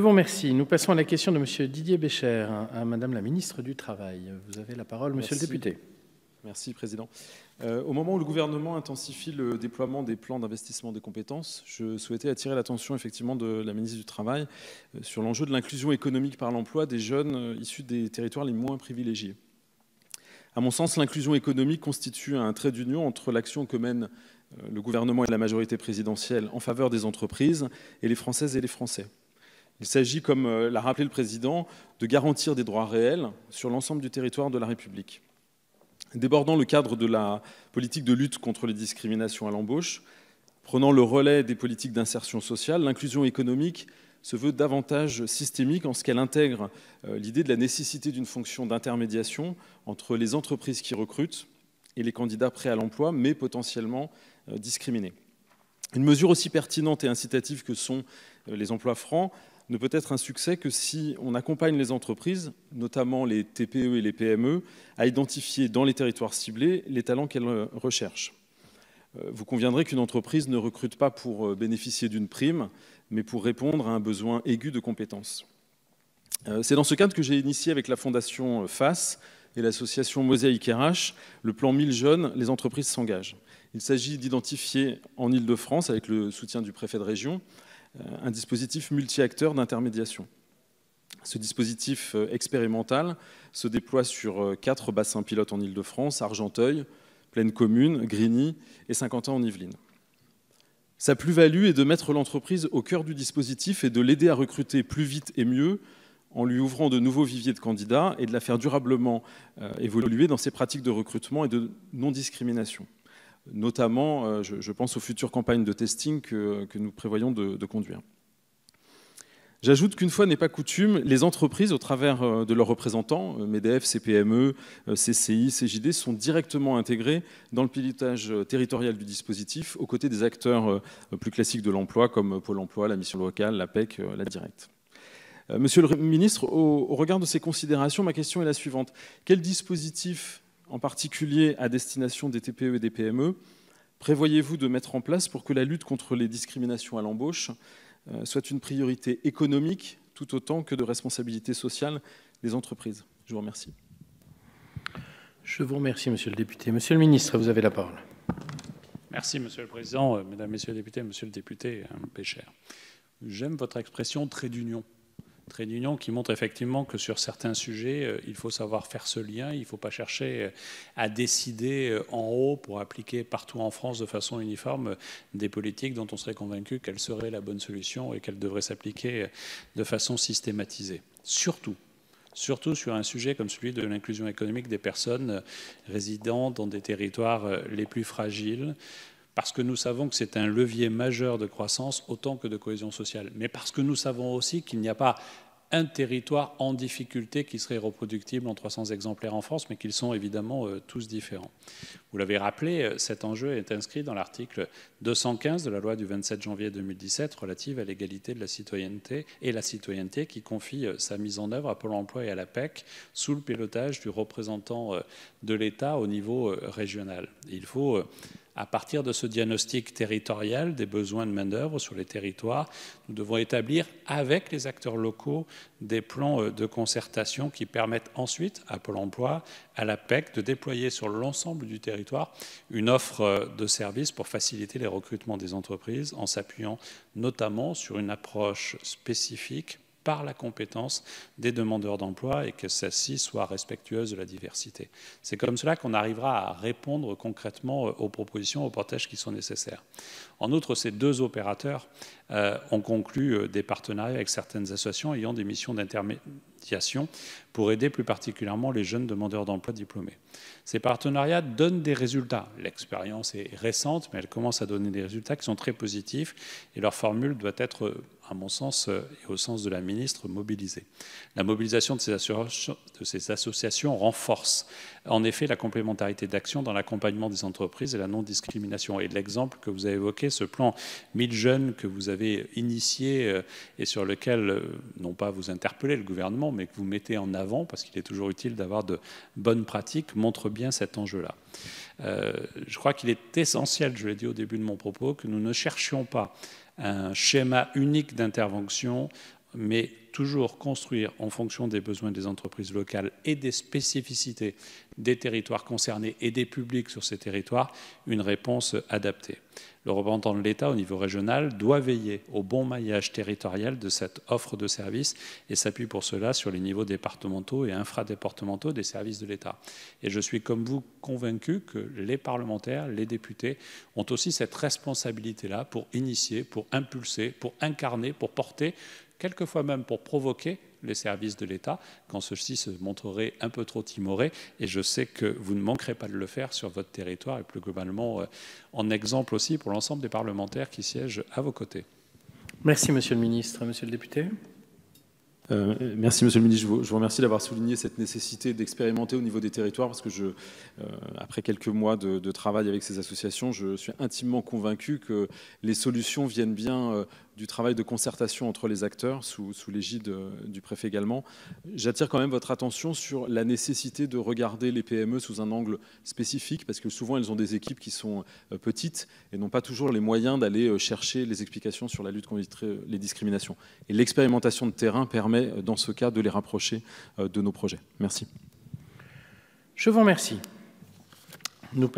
Nous vous Nous passons à la question de Monsieur Didier Bécher à Madame la ministre du Travail. Vous avez la parole, Monsieur le député. Merci, Président. Euh, au moment où le gouvernement intensifie le déploiement des plans d'investissement des compétences, je souhaitais attirer l'attention effectivement de la ministre du Travail euh, sur l'enjeu de l'inclusion économique par l'emploi des jeunes euh, issus des territoires les moins privilégiés. À mon sens, l'inclusion économique constitue un trait d'union entre l'action que mènent le gouvernement et la majorité présidentielle en faveur des entreprises et les Françaises et les Français. Il s'agit, comme euh, l'a rappelé le Président, de garantir des droits réels sur l'ensemble du territoire de la République. Débordant le cadre de la politique de lutte contre les discriminations à l'embauche, prenant le relais des politiques d'insertion sociale, l'inclusion économique se veut davantage systémique en ce qu'elle intègre euh, l'idée de la nécessité d'une fonction d'intermédiation entre les entreprises qui recrutent et les candidats prêts à l'emploi, mais potentiellement euh, discriminés. Une mesure aussi pertinente et incitative que sont les emplois francs ne peut être un succès que si on accompagne les entreprises, notamment les TPE et les PME, à identifier dans les territoires ciblés les talents qu'elles euh, recherchent. Euh, vous conviendrez qu'une entreprise ne recrute pas pour euh, bénéficier d'une prime, mais pour répondre à un besoin aigu de compétences. C'est dans ce cadre que j'ai initié avec la Fondation FAS et l'association Mosaïque RH le plan 1000 jeunes, les entreprises s'engagent. Il s'agit d'identifier en Ile-de-France, avec le soutien du préfet de région, euh, un dispositif multi-acteurs d'intermédiation. Ce dispositif euh, expérimental se déploie sur euh, quatre bassins pilotes en Ile-de-France, Argenteuil, Plaine Commune, Grigny et Saint-Quentin en Yvelines. Sa plus-value est de mettre l'entreprise au cœur du dispositif et de l'aider à recruter plus vite et mieux en lui ouvrant de nouveaux viviers de candidats et de la faire durablement évoluer dans ses pratiques de recrutement et de non-discrimination notamment, euh, je, pense aux futures campagnes de testing que, nous prévoyons de, conduire. J'ajoute qu'une fois n'est pas coutume, les entreprises, au travers euh, de leurs représentants, euh, MEDEF, CPME, CCI, CJD, sont directement intégrées dans le pilotage territorial du dispositif, aux côtés des acteurs plus classiques de l'emploi, comme Pôle emploi, la mission locale, la PEC, la directe. Monsieur le ministre, au regard de ces considérations, ma question est la suivante. Quel dispositif en particulier à destination des TPE et des PME, prévoyez-vous de mettre en place pour que la lutte contre les discriminations à l'embauche euh, soit une priorité économique tout autant que de responsabilité sociale des entreprises Je vous remercie. Je vous remercie, Monsieur le député. Monsieur le ministre, vous avez la parole. Merci, Monsieur le Président, euh, Mesdames, Messieurs les députés, Monsieur le député Pécher. Euh, J'aime votre expression trait d'union trait d'union qui montre effectivement que sur certains sujets, euh, il faut savoir faire ce lien, il ne faut pas chercher euh, à décider euh, en haut pour appliquer partout en France de façon uniforme des politiques dont on serait convaincu qu'elles seraient la bonne solution et qu'elles devraient s'appliquer de façon systématisée. Surtout, surtout sur un sujet comme celui de l'inclusion économique des personnes résidant dans des territoires les plus fragiles parce que nous savons que c'est un levier majeur de croissance autant que de cohésion sociale, mais parce que nous savons aussi qu'il n'y a pas un territoire en difficulté qui serait reproductible en 300 exemplaires en France, mais qu'ils sont évidemment euh, tous différents. Vous l'avez rappelé, euh, cet enjeu est inscrit dans l'article 215 de la loi du 27 janvier 2017 relative à l'égalité de la citoyenneté et la citoyenneté qui confie euh, sa mise en œuvre à Pôle emploi et à la PEC sous le pilotage du représentant de l'État au niveau régional. il faut à partir de ce diagnostic territorial des besoins de main-d'œuvre sur les territoires, nous devons établir avec les acteurs locaux des plans euh, de concertation qui permettent ensuite à Pôle emploi, à la PEC, de déployer sur l'ensemble du territoire une offre euh, de services pour faciliter les recrutements des entreprises en s'appuyant notamment sur une approche spécifique par la compétence des demandeurs d'emploi et que celle-ci soit respectueuse de la diversité. C'est comme cela qu'on arrivera à répondre concrètement euh, aux propositions, aux portages qui sont nécessaires. En outre, ces deux opérateurs euh, ont conclu euh, des partenariats avec certaines associations ayant des missions d'intermédiaire pour aider plus particulièrement les jeunes demandeurs d'emploi diplômés. Ces partenariats donnent des résultats. L'expérience est récente, mais elle commence à donner des résultats qui sont très positifs et leur formule doit être, à mon sens et au sens de la ministre, mobilisée. La mobilisation de ces, associations renforce en effet la complémentarité d'action dans l'accompagnement des entreprises et la non-discrimination. Et l'exemple que vous avez évoqué, ce plan 1000 jeunes que vous avez initié euh, et sur lequel, euh, non pas vous interpeller le gouvernement, mais que vous mettez en avant, parce qu'il est toujours utile d'avoir de bonnes pratiques, montre bien cet enjeu-là. Euh, je crois qu'il est essentiel, je l'ai dit au début de mon propos, que nous ne cherchions pas un schéma unique d'intervention mais toujours construire en fonction des besoins des entreprises locales et des spécificités des territoires concernés et des publics sur ces territoires une réponse adaptée. Le représentant de l'État au niveau régional doit veiller au bon maillage territorial de cette offre de services et s'appuie pour cela sur les niveaux départementaux et infradépartementaux des services de l'État. Et je suis comme vous convaincu que les parlementaires, les députés ont aussi cette responsabilité-là pour initier, pour impulser, pour incarner, pour porter quelquefois même pour provoquer les services de l'État quand ceux-ci se montreraient un peu trop timorés. Et je sais que vous ne manquerez pas de le faire sur votre territoire et plus globalement euh, en exemple aussi pour l'ensemble des parlementaires qui siègent à vos côtés. Merci, Monsieur le Ministre. Monsieur le député. Euh, merci, Monsieur le Ministre. Je vous, remercie d'avoir souligné cette nécessité d'expérimenter au niveau des territoires, parce que je, euh, après quelques mois de, travail avec ces associations, je suis intimement convaincu que les solutions viennent bien du travail de concertation entre les acteurs, sous, l'égide euh, du préfet également, j'attire quand même votre attention sur la nécessité de regarder les PME sous un angle spécifique, parce que souvent elles ont des équipes qui sont euh, petites et n'ont pas toujours les moyens d'aller euh, chercher les explications sur la lutte contre les discriminations. Et l'expérimentation de terrain permet, dans ce cas, de les rapprocher de nos projets. Merci. Je vous remercie. Nous